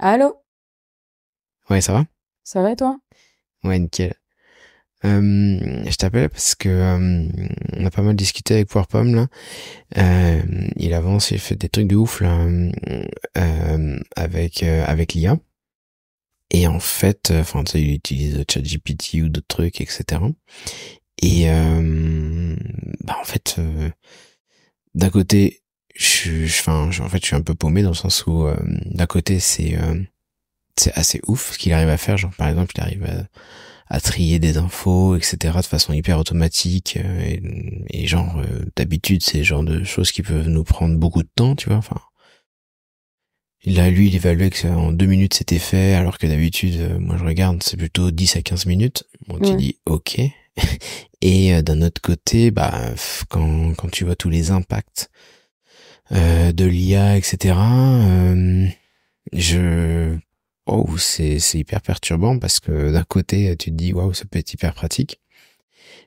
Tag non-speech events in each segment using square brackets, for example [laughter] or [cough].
Allô Ouais, ça va Ça va et toi Ouais, nickel. Euh, je t'appelle parce que on a pas mal discuté avec Powerpom. là. il avance, il fait des trucs de ouf là avec euh, avec l'IA. Et en fait, euh, enfin, tu il utilise ChatGPT ou d'autres trucs, etc. Et bah en fait, euh, d'un côté, je, en fait, je suis un peu paumé dans le sens où, euh, d'un côté, c'est euh, c'est assez ouf ce qu'il arrive à faire. Genre, par exemple, il arrive à, trier des infos, etc., de façon hyper automatique. Euh, et, genre, d'habitude, c'est genre de choses qui peuvent nous prendre beaucoup de temps, tu vois. Enfin, là, lui, il évaluait que en deux minutes, c'était fait, alors que d'habitude, moi, je regarde, c'est plutôt 10 à 15 minutes. On tu OK. [laughs] et d'un autre côté, bah, quand, quand tu vois tous les impacts, euh, de l'IA, etc. Euh, je oh c'est c'est hyper perturbant parce que d'un côté tu te dis waouh ça peut être hyper pratique,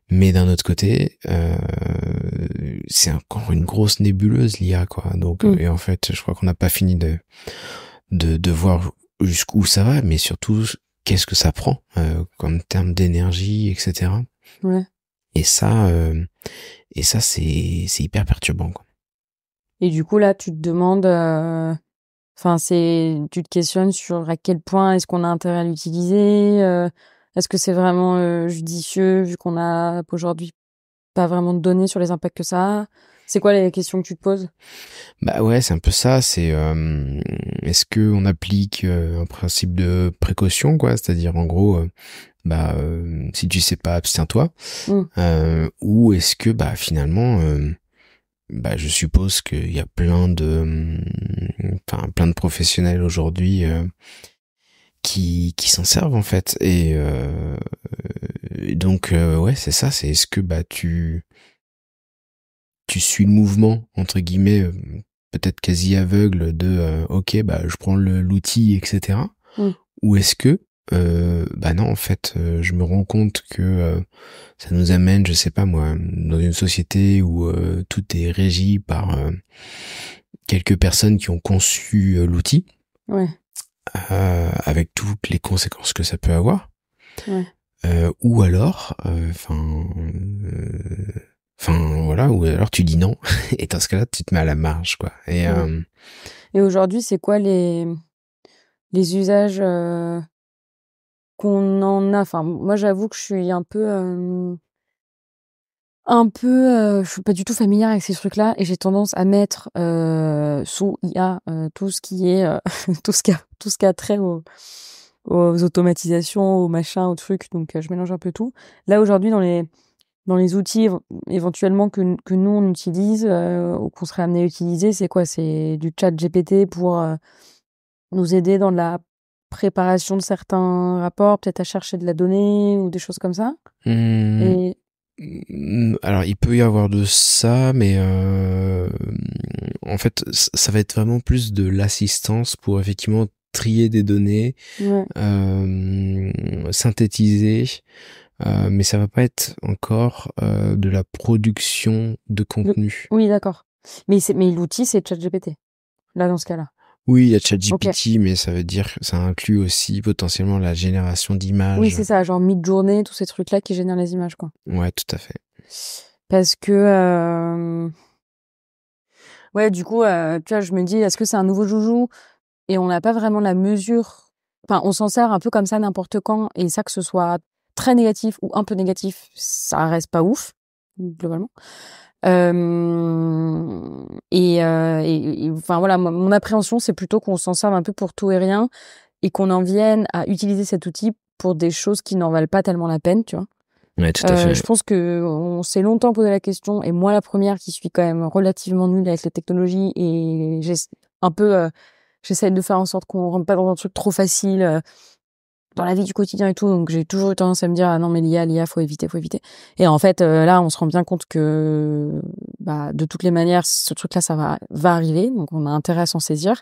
mais d'un autre côté euh, c'est encore une grosse nébuleuse l'IA quoi. Donc mm. et en fait je crois qu'on n'a pas fini de de, de voir jusqu'où ça va, mais surtout qu'est-ce que ça prend comme termes d'énergie, etc. Et ça et ça c'est c'est hyper perturbant quoi. Et du coup, là, tu te demandes, euh, enfin, c'est, tu te questionnes sur à quel point est-ce qu'on a intérêt à l'utiliser, euh, est-ce que c'est vraiment euh, judicieux vu qu'on a aujourd'hui pas vraiment de données sur les impacts que ça a. C'est quoi les questions que tu te poses Bah ouais, c'est un peu ça. C'est est-ce que on applique un principe de précaution, quoi C'est-à-dire en gros, bah si tu sais pas, abstiens-toi. Mmh. ou est-ce que bah finalement bah, je suppose qu'il y a plein de, hum, enfin, plein de professionnels aujourd'hui euh, qui, qui s'en servent en fait. Et, euh, donc, euh, ouais, c'est ça. C'est est-ce que bah tu, tu suis le mouvement entre guillemets, peut-être quasi aveugle de, ok, bah je prends l'outil, etc. Mm. Ou est-ce que euh, bah non, en fait, euh, je me rends compte que euh, ça nous amène, je sais pas moi, dans une société où euh, tout est régi par quelques personnes qui ont conçu l'outil, ouais. avec toutes les conséquences que ça peut avoir. Ouais. ou alors, enfin, enfin voilà, ou alors tu dis non, [laughs] et dans ce cas-là, tu te mets à la marge, quoi. Et, et aujourd'hui, c'est quoi les les usages en a. Enfin, moi, j'avoue que je suis un peu, un peu, je suis pas du tout familière avec ces trucs-là, et j'ai tendance à mettre sous IA tout ce qui est, [laughs] tout ce qui a, tout ce qui a trait aux automatisations, aux machins, aux trucs. Donc, je mélange un peu tout. Là, aujourd'hui, dans les dans les outils éventuellement que nous on utilise ou qu'on serait amené à utiliser, c'est quoi C'est du chat GPT pour nous aider dans la préparation de certains rapports, peut-être à chercher de la donnée ou des choses comme ça. Hmm. Hmm, alors, il peut y avoir de ça, mais euh, en fait, ça va être vraiment plus de l'assistance pour effectivement trier des données, euh, synthétiser, euh, mais ça va pas être encore de la production de contenu. Oui, d'accord. Mais, mais l'outil, c'est ChatGPT, là, dans ce cas-là. Oui, il y a ChatGPT, mais ça veut dire que ça inclut aussi potentiellement la génération d'images. Oui, c'est ça, genre mid-journée, tous ces trucs-là qui génèrent les images, quoi. Ouais, tout à fait. Parce que. Euh, ouais, du coup, euh, tu vois, je me dis, est-ce que c'est un nouveau joujou Et on n'a pas vraiment la mesure. Enfin, on s'en sert un peu comme ça n'importe quand, et ça, que ce soit très négatif ou un peu négatif, ça reste pas ouf, globalement. Euh, euh et, enfin voilà, mon appréhension, c'est plutôt qu'on s'en serve un peu pour tout et rien et qu'on en vienne à utiliser cet outil pour des choses qui n'en valent pas tellement la peine, tu vois. tout à euh, fait. je pense que on s'est longtemps posé la question et moi la première qui suis quand même relativement nulle avec les technologies et j'ai un peu euh, j'essaie de faire en sorte qu'on rentre pas dans un truc trop facile dans la vie du quotidien et tout, donc j'ai toujours eu tendance à me dire ah non mais l'IA, l'IA, faut éviter, faut éviter. Et en fait euh, là, on se rend bien compte que bah, de toutes les manières, ce truc-là, ça va va arriver, donc on a intérêt à s'en saisir.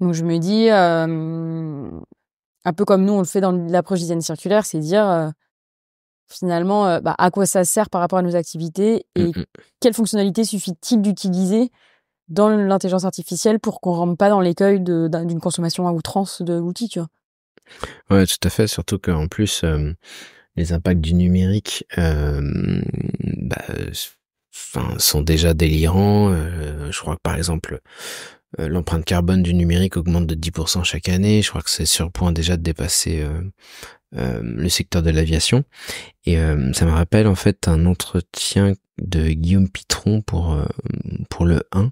Donc je me dis euh, un peu comme nous on le fait dans l'approche d'hygiène circulaire, c'est dire euh, finalement bah, à quoi ça sert par rapport à nos activités et mm, mm. quelle fonctionnalité suffit-il d'utiliser dans l'intelligence artificielle pour qu'on rentre pas dans l'écueil d'une consommation à outrance de l'outil, tu vois. Ouais, tout à fait. Surtout qu'en plus, euh, les impacts du numérique euh, bah, sont déjà délirants. Euh, je crois que par exemple, l'empreinte carbone du numérique augmente de 10% chaque année. Je crois que c'est sur point déjà de dépasser le secteur de l'aviation. Et ça me rappelle en fait un entretien de Guillaume Pitron pour, euh, pour le 1.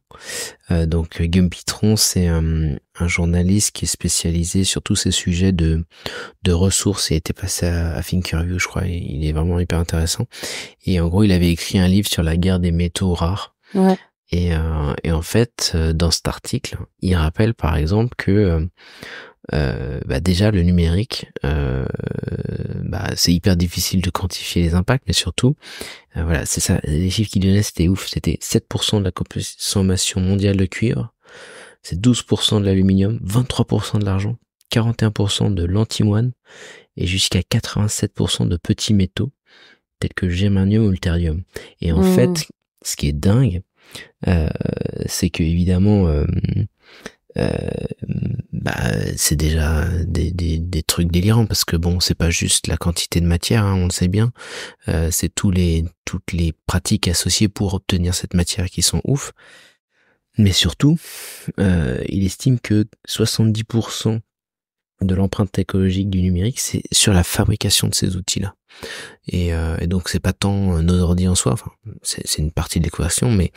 Euh, donc euh, Guillaume Pitron, c'est un, journaliste qui est spécialisé sur tous ces sujets de, de ressources et était passé à, à Thinkerview, je crois. Il est vraiment hyper intéressant. Et en gros, il avait écrit un livre sur la guerre des métaux rares. Et, et, en fait, dans cet article, il rappelle par exemple que euh, bah déjà le numérique, euh, bah, c'est hyper difficile de quantifier les impacts, mais surtout, euh, voilà, c'est ça, les chiffres qui donnaient, c'était ouf, c'était 7% de la consommation mondiale de cuivre, c'est 12% de l'aluminium, 23% de l'argent, 41% de l'antimoine et jusqu'à 87% de petits métaux tels que germanium ou le Et en mmh. fait, ce qui est dingue, euh, c'est que évidemment euh, bah, c'est déjà des, trucs délirants parce que bon, c'est pas juste la quantité de matière, hein, on le sait bien, euh, c'est tous les toutes les pratiques associées pour obtenir cette matière qui sont ouf. Mais surtout, euh, il estime que 70% de l'empreinte écologique du numérique, c'est sur la fabrication de ces outils-là. Et, euh, et, donc c'est pas tant nos ordi en soi, c'est une partie de l'équation, mais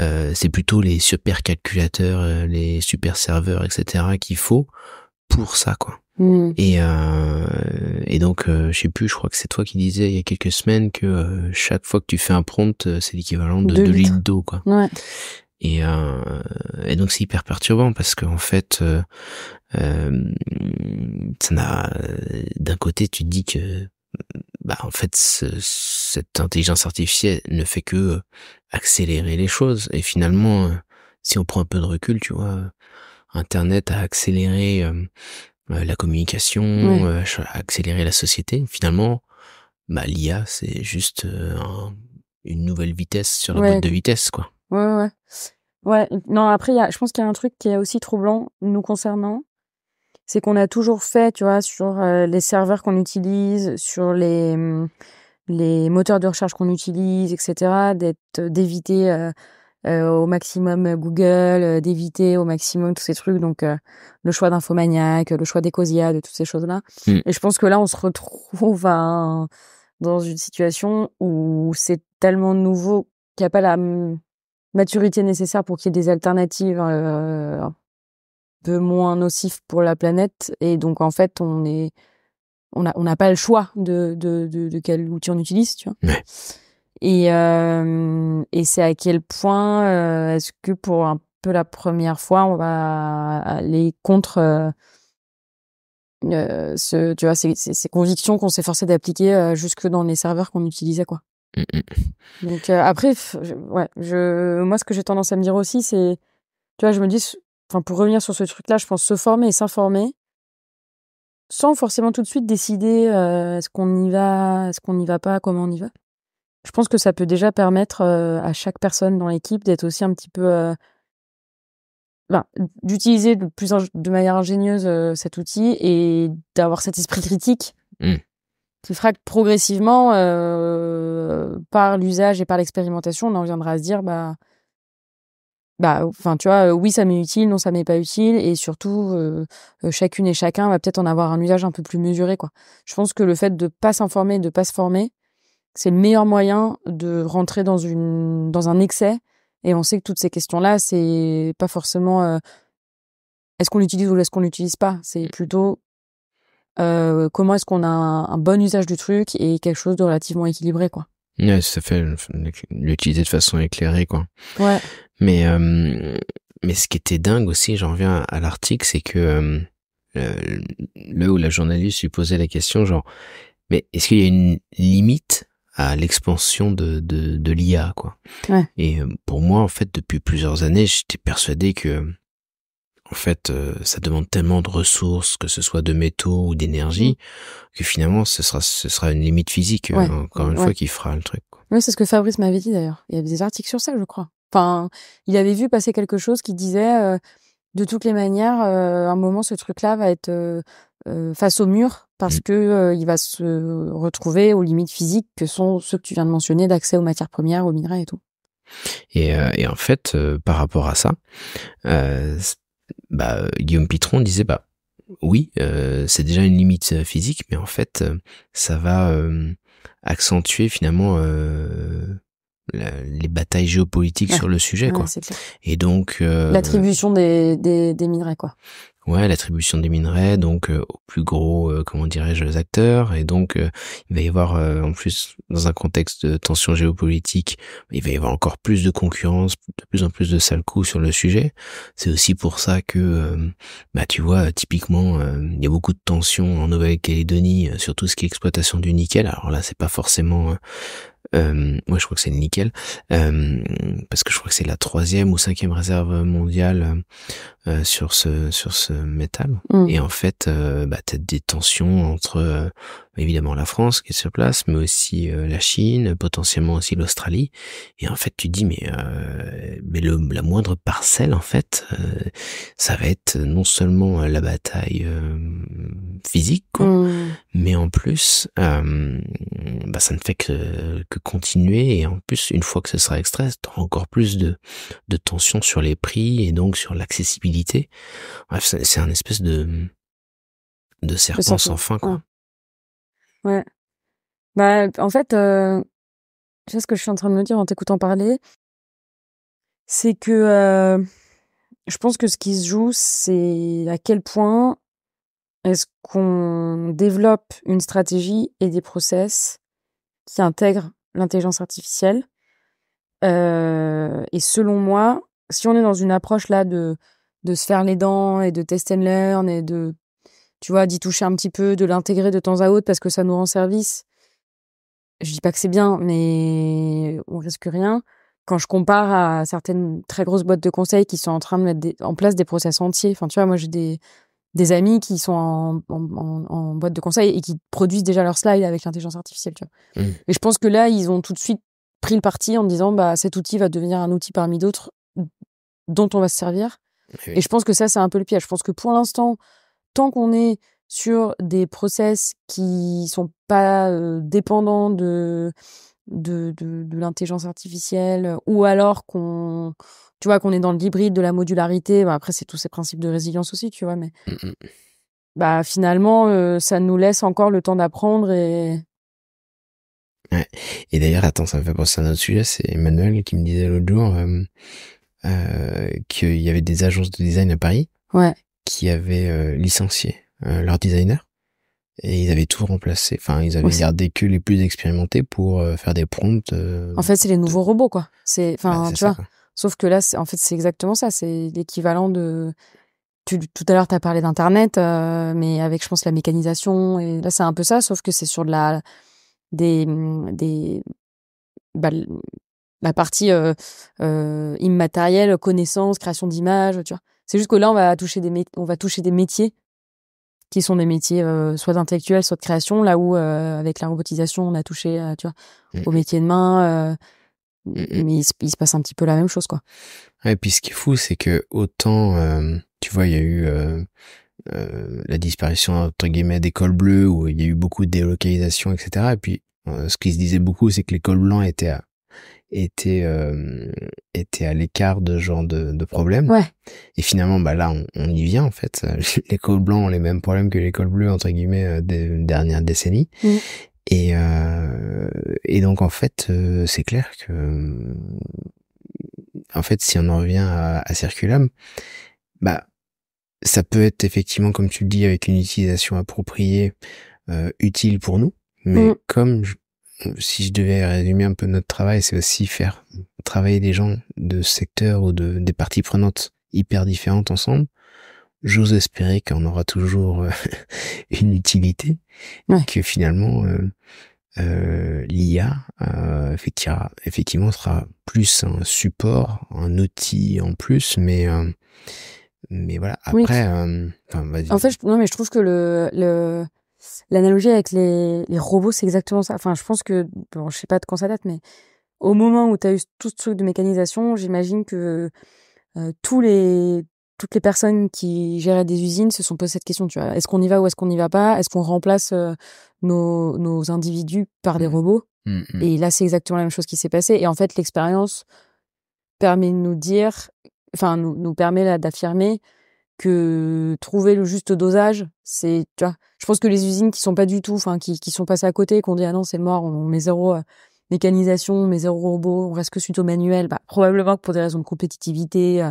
euh, c'est plutôt les supercalculateurs, euh, les super serveurs, etc. qu'il faut pour ça, quoi. Mm. Et, euh, et donc, je je sais plus, je crois que c'est toi qui disais il y a quelques semaines que chaque fois que tu fais un prompt, c'est l'équivalent de 2 litres, d'eau, quoi. Et, et donc c'est hyper perturbant parce qu'en fait, ça d'un côté tu te dis que bah en fait cette intelligence artificielle ne fait que euh, accélérer les choses et finalement euh, si on prend un peu de recul tu vois euh, internet a accéléré la communication a accéléré la société finalement bah l'IA c'est juste une nouvelle vitesse sur le ouais. de vitesse quoi ouais ouais ouais non après y a, je pense qu'il y a un truc qui est aussi troublant nous concernant c'est qu'on a toujours fait, tu vois, sur euh, les serveurs qu'on utilise, sur les hum, les moteurs de recherche qu'on utilise, etc., euh, d'éviter euh, au maximum Google, d'éviter au maximum tous ces trucs, donc le choix d'infomaniac, le choix d'Ecosia, de toutes ces choses-là. Mm. Et je pense que là, on se retrouve dans une situation où c'est tellement nouveau qu'il n'y a pas la hum, maturité nécessaire pour qu'il y ait des alternatives peu moins nocif pour la planète. Et donc, en fait, on est, on n'a on n'a pas le choix de, de, de, quel outil on utilise, tu vois. Et, euh, et c'est à quel point euh, est-ce que pour un peu la première fois, on va aller contre euh, ce, tu vois, ces, convictions qu'on s'est forcé d'appliquer jusque dans les serveurs qu'on utilisait, quoi. Mmh, mmh. Donc après, ouais, je, moi ce que j'ai tendance à me dire aussi, c'est, tu vois, je me dis enfin pour revenir sur ce truc-là, je pense se former et s'informer sans forcément tout de suite décider euh, est-ce qu'on y va, est-ce qu'on n'y va pas, comment on y va. Je pense que ça peut déjà permettre euh, à chaque personne dans l'équipe d'être aussi un petit peu euh, ben, d'utiliser de plus de manière ingénieuse cet outil et d'avoir cet esprit critique mmh. qui fera que progressivement par l'usage et par l'expérimentation on en viendra à se dire bah bah, enfin, tu vois, oui, ça m'est utile, non, ça m'est pas utile, et surtout, euh, euh, chacune et chacun va peut-être en avoir un usage un peu plus mesuré, quoi. Je pense que le fait de pas s'informer, de pas se former, c'est le meilleur moyen de rentrer dans une, dans un excès. Et on sait que toutes ces questions-là, c'est pas forcément euh, est-ce qu'on l'utilise ou est-ce qu'on l'utilise pas. C'est plutôt comment est-ce qu'on a un bon usage du truc et quelque chose de relativement équilibré, quoi. Ouais, ça fait l'utiliser de façon éclairée, quoi. Ouais. Mais, euh, mais ce qui était dingue aussi, j'en reviens à l'article, c'est que euh, le ou la journaliste lui posait la question, genre, mais est-ce qu'il y a une limite à l'expansion de, de, de l'IA, quoi. Ouais. Et euh, pour moi, en fait, depuis plusieurs années, j'étais persuadé que en fait, euh, ça demande tellement de ressources, que ce soit de métaux ou d'énergie, mm. que finalement, ce sera, ce sera une limite physique, hein, encore une fois, qui fera le truc. Oui, c'est ce que Fabrice m'avait dit d'ailleurs. Il y avait des articles sur ça, je crois. Enfin, il avait vu passer quelque chose qui disait, euh, de toutes les manières, euh, à un moment, ce truc-là va être face au mur parce mm. que il va se retrouver aux limites physiques que sont ceux que tu viens de mentionner d'accès aux matières premières, aux minerais et tout. Et, et en fait, par rapport à ça, bah, euh, Guillaume Pitron disait bah oui, euh, c'est déjà une limite physique, mais en fait, euh, ça va accentuer finalement les batailles géopolitiques sur le sujet, quoi. Et donc l'attribution des, des, minerais, quoi. Ouais, l'attribution des minerais, donc euh, aux plus gros, euh, comment dirais-je, acteurs. Et donc, euh, il va y avoir, euh, en plus, dans un contexte de tension géopolitique, il va y avoir encore plus de concurrence, de plus en plus de sale coups sur le sujet. C'est aussi pour ça que, bah, tu vois, typiquement, il y a beaucoup de tensions en Nouvelle-Calédonie sur tout ce qui est exploitation du nickel. Alors là, c'est pas forcément hein, euh, moi, je crois que c'est nickel euh, parce que je crois que c'est la troisième ou cinquième réserve mondiale euh, euh sur ce sur ce métal. Mm. Et en fait, euh, bah, t'as des tensions entre évidemment la France qui se place, mais aussi euh, la Chine, potentiellement aussi l'Australie. Et en fait, tu dis mais euh, mais la moindre parcelle en fait, euh, ça va être non seulement la bataille physique, mmh. mais en plus, bah, ça ne fait que que continuer. Et en plus, une fois que ce sera extrait, encore plus de de tension sur les prix et donc sur l'accessibilité. Bref, c'est un espèce de de serpent sans fin, quoi. Ouais. Bah, en fait, je euh, sais ce que je suis en train de me dire en t'écoutant parler, c'est que euh, je pense que ce qui se joue, c'est à quel point est-ce qu'on développe une stratégie et des process qui intègrent l'intelligence artificielle. Euh, et selon moi, si on est dans une approche là de, de se faire les dents et de test and learn et de tu vois, d'y toucher un petit peu, de l'intégrer de temps à autre parce que ça nous rend service. Je dis pas que c'est bien, mais on risque rien. Quand je compare à certaines très grosses boîtes de conseil qui sont en train de mettre en place des process entiers, enfin, tu vois, moi j'ai des, des amis qui sont en, en, boîte de conseil et qui produisent déjà leurs slides avec l'intelligence artificielle, tu vois. Mmh. Et je pense que là, ils ont tout de suite pris le parti en disant, bah, cet outil va devenir un outil parmi d'autres dont on va se servir. Et je pense que ça, c'est un peu le piège. Je pense que pour l'instant, tant qu'on est sur des process qui sont pas dépendants de de, de, l'intelligence artificielle ou alors qu'on tu vois qu'on est dans l'hybride de la modularité bah, après c'est tous ces principes de résilience aussi tu vois mais mmh, mmh. bah finalement ça nous laisse encore le temps d'apprendre et ouais. et d'ailleurs attends ça me fait penser à un autre sujet c'est Emmanuel qui me disait l'autre jour qu'il y avait des agences de design à Paris ouais qui avaient euh, licencié euh, leur designer et ils avaient tout remplacé. Enfin, ils avaient gardé que les plus expérimentés pour euh, faire des prompts. en fait, c'est les nouveaux robots, quoi. C'est, bah, enfin, tu vois. Sauf que là, en fait, c'est exactement ça. C'est l'équivalent de. Tu, tout à l'heure, tu as parlé d'Internet, mais avec, je pense, la mécanisation. Et là, c'est un peu ça, sauf que c'est sur de la. des. des bah, la partie immatérielle, connaissance, création d'images, tu vois. C'est juste que là, on va toucher des, on va toucher des métiers qui sont des métiers euh, soit intellectuels soit de création, là où euh, avec la robotisation, on a touché euh, mmh, au mmh. tu aux de main. Mmh, mais il se, passe un petit peu la même chose. quoi. et puis ce qui est fou, c'est que autant, tu vois, il y a eu la disparition, entre guillemets, des cols bleus, où il y a eu beaucoup de délocalisation, etc. Et puis, ce qui se disait beaucoup, c'est que les cols blancs étaient à était euh, était à l'écart de ce genre de, de problèmes. Ouais. Et finalement, bah là, on, on y vient en fait. Les [laughs] cols blancs ont les mêmes problèmes que les cols bleus entre guillemets euh, des dernières décennies. Mm. Et euh, et donc en fait, euh, c'est clair que en fait, si on en revient à, à Circulam, bah ça peut être effectivement, comme tu le dis, avec une utilisation appropriée, euh, utile pour nous. Mais mm. comme je, si je devais résumer un peu notre travail, c'est aussi faire travailler des gens de secteurs ou de des parties prenantes hyper différentes ensemble. J'ose espérer qu'on aura toujours euh, [laughs] une utilité, que finalement euh, l'IA euh, euh effectivement sera plus un support, un outil en plus, mais euh, mais voilà après. en fait, non mais je trouve que le, le L'analogie avec les, robots, c'est exactement ça. Enfin, je pense que, bon, je sais pas de quand ça date, mais au moment où tu as eu tout ce truc de mécanisation, j'imagine que euh, tous les, toutes les personnes qui géraient des usines se sont posées cette question, Est-ce qu'on y va ou est-ce qu'on n'y va pas Est-ce qu'on remplace euh, nos, nos, individus par des mmh. robots mmh, mmh. Et là, c'est exactement la même chose qui s'est passée. Et en fait, l'expérience permet de nous dire, enfin, nous, nous permet d'affirmer que trouver le juste dosage, c'est, tu vois, je pense que les usines qui sont pas du tout, enfin, qui, qui sont passées à côté, qu'on dit, ah non, c'est mort, on met zéro euh, mécanisation, on met zéro robot, on reste que suite au manuel, bah, probablement que pour des raisons de compétitivité, euh,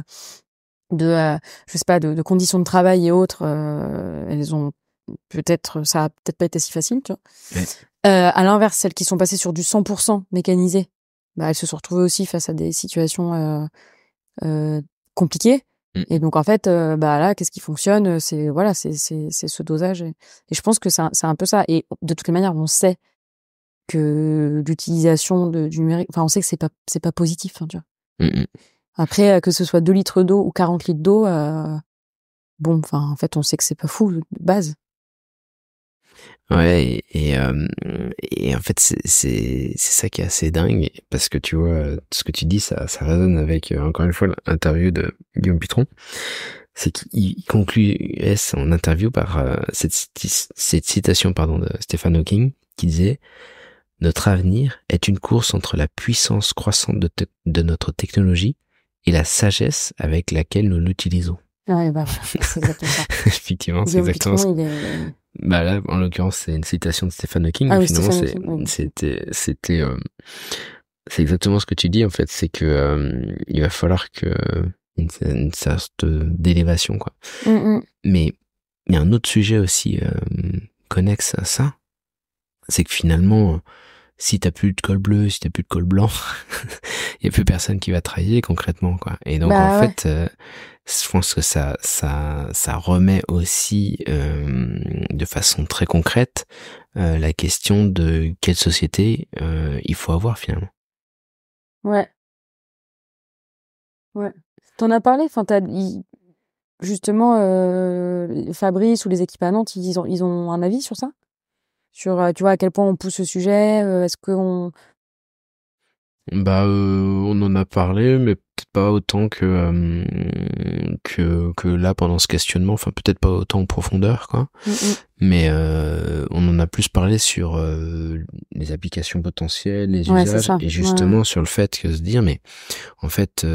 de, euh, je sais pas, de, conditions de travail et autres, elles ont peut-être, ça a peut-être pas été si facile, tu vois. à l'inverse, celles qui sont passées sur du 100% mécanisé, bah, elles se sont retrouvées aussi face à des situations compliquées Mm. Et donc en fait, euh, bah là, qu'est-ce qui fonctionne euh, C'est voilà, c'est c'est ce dosage. Et, je pense que c'est un peu ça. Et de toutes les manières, on sait que l'utilisation du numérique, enfin, on sait que c'est pas c'est pas positif. Hein, mm, mm. Après, euh, que ce soit 2 litres d'eau ou 40 litres d'eau, bon, enfin, en fait, on sait que c'est pas fou de base. Ouais, euh, et, en fait, c'est ça qui est assez dingue, parce que tu vois, ce que tu dis, ça, ça résonne avec, euh, encore une fois, l'interview de Guillaume Pitron. C'est qu'il conclut en interview par euh, cette, citation pardon, de Stephen Hawking, qui disait « Notre avenir est une course entre la puissance croissante de notre technologie et la sagesse avec laquelle nous l'utilisons. » Ah oui, bah, c'est exactement ça. [laughs] Effectivement, c'est exactement ça. Euh, bah là, en l'occurrence, c'est une citation de Stephen Hawking. Ah c'était, c'était, euh, c'est exactement ce que tu dis en fait. C'est que euh, il va falloir que une, une sorte d'élévation, quoi. Mm, mm. Mais il y a un autre sujet aussi connexe à ça, c'est que finalement, si t'as plus de col bleu, si t'as plus de col blanc, il [laughs] y a plus personne qui va travailler concrètement quoi. Et donc bah en fait, euh, je pense que ça ça ça remet aussi euh, de façon très concrète euh, la question de quelle société il faut avoir finalement. Ouais. Ouais. T'en as parlé, enfin justement Fabrice ou les équipes à Nantes, ils ont ils ont un avis sur ça sur, tu vois, à quel point on pousse ce sujet Est-ce on Bah, on en a parlé, mais peut-être pas autant que, que, là, pendant ce questionnement, enfin, peut-être pas autant en profondeur, quoi. Mmh mais on en a plus parlé sur les applications potentielles, les usages, et justement sur le fait que se dire, mais en fait,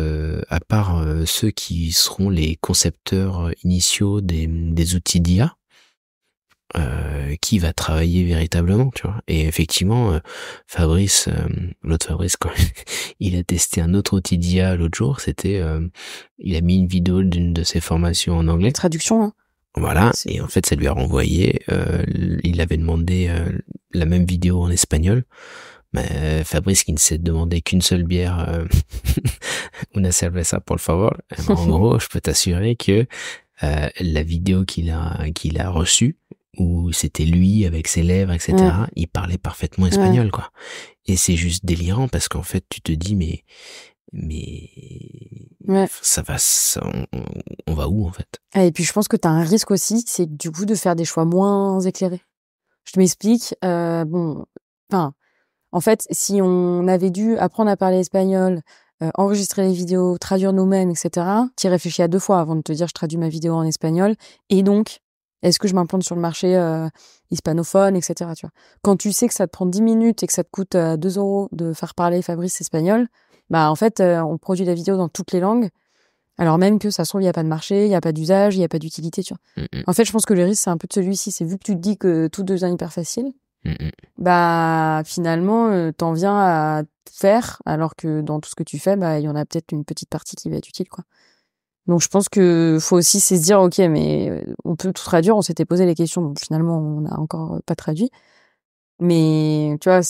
à part ceux qui seront les concepteurs initiaux des, des outils d'IA, euh, qui va travailler véritablement, tu vois. Et effectivement, euh, Fabrice, euh, l'autre Fabrice, quand [laughs] il a testé un autre outil d'IA l'autre jour, c'était, il a mis une vidéo d'une de ses formations en anglais. Traduction, hein. Voilà, et en fait, ça lui a renvoyé, il avait demandé la même vidéo en espagnol. Mais Fabrice qui ne s'est demandé qu'une seule bière, on ça pour le favor. Eh ben, en [laughs] gros, je peux t'assurer que la vidéo qu'il a, qu'il a reçue, où c'était lui avec ses lèvres, etc. Il parlait parfaitement espagnol, quoi. Et c'est juste délirant parce qu'en fait, tu te dis, mais, mais ça va, on, va où en fait ah, Et puis je pense que tu un risque aussi, c'est du coup de faire des choix moins éclairés. Je m'explique. Euh, bon, enfin, en fait, si on avait dû apprendre à parler espagnol, euh, enregistrer les vidéos, traduire nos mêmes etc., tu réfléchis à deux fois avant de te dire je traduis ma vidéo en espagnol. Et donc, est-ce que je m'implante sur le marché euh, hispanophone, etc. Tu vois. Quand tu sais que ça te prend 10 minutes et que ça te coûte 2 euh, euros de faire parler Fabrice espagnol, bah en fait, euh, on produit la vidéo dans toutes les langues. Alors même que ça se trouve, il n'y a pas de marché, il n'y a pas d'usage, il n'y a pas d'utilité. Mm, mm. En fait, je pense que le risque, c'est un peu de celui-ci. C'est vu que tu te dis que tout devient hyper facile, mm, bah finalement, t'en viens à faire, alors que dans tout ce que tu fais, bah il y en a peut-être une petite partie qui va être utile. quoi. Donc je pense que faut aussi se dire ok mais euh, on peut tout traduire, on s'était posé les questions donc finalement on n'a encore euh, pas traduit. Mais tu vois,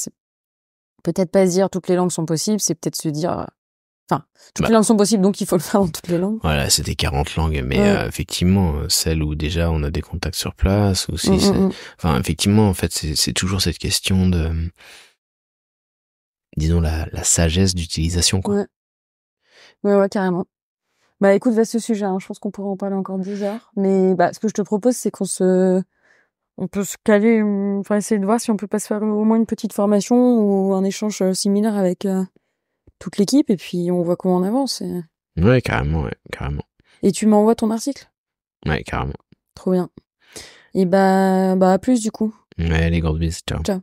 peut-être pas se dire toutes les langues sont possibles, c'est peut-être se dire euh, enfin toutes bah les langues sont possibles donc il faut le faire dans toutes les langues. Voilà, c'était 40 langues mais effectivement celles où déjà on a des contacts sur place ou mmh, si mmh, mmh. enfin effectivement en fait c'est toujours cette question de disons la, la sagesse d'utilisation quoi. ouais ouais carrément. Bah écoute, ce sujet, hein. je pense qu'on pourrait en parler encore 10 heures. Mais bah, ce que je te propose, c'est qu'on se... On peut se caler, enfin essayer de voir si on peut pas se faire au moins une petite formation ou un échange euh, similaire avec euh, toute l'équipe et puis on voit comment on avance. Et... Ouais, carrément, ouais, carrément. Et tu m'envoies ton article Ouais, carrément. Trop bien. Et bah, bah à plus du coup. Ouais, les gros bisous, ciao. Ciao.